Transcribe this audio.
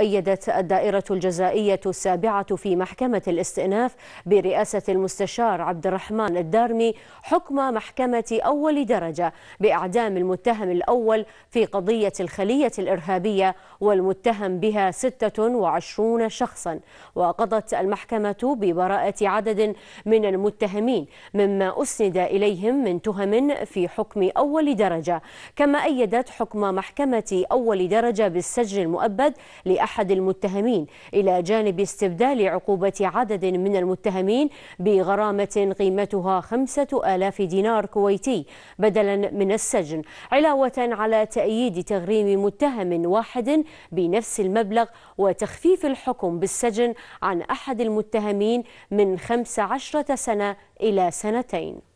أيدت الدائرة الجزائية السابعة في محكمة الاستئناف برئاسة المستشار عبد الرحمن الدارمي حكم محكمة أول درجة بإعدام المتهم الأول في قضية الخلية الإرهابية والمتهم بها 26 شخصا وقضت المحكمة ببراءة عدد من المتهمين مما أسند إليهم من تهم في حكم أول درجة كما أيدت حكم محكمة أول درجة بالسجن المؤبد لأحد أحد المتهمين إلى جانب استبدال عقوبة عدد من المتهمين بغرامة قيمتها خمسة آلاف دينار كويتي بدلا من السجن علاوة على تأييد تغريم متهم واحد بنفس المبلغ وتخفيف الحكم بالسجن عن أحد المتهمين من 15 سنة إلى سنتين